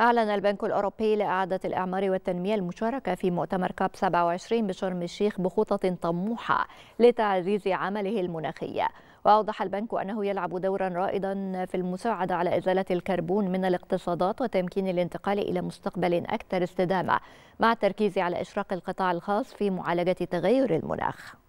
أعلن البنك الأوروبي لإعادة الإعمار والتنمية المشاركة في مؤتمر كاب 27 بشرم الشيخ بخطط طموحة لتعزيز عمله المناخي وأوضح البنك أنه يلعب دورا رائدا في المساعدة على إزالة الكربون من الاقتصادات وتمكين الانتقال إلى مستقبل أكثر استدامة مع التركيز على إشراق القطاع الخاص في معالجة تغير المناخ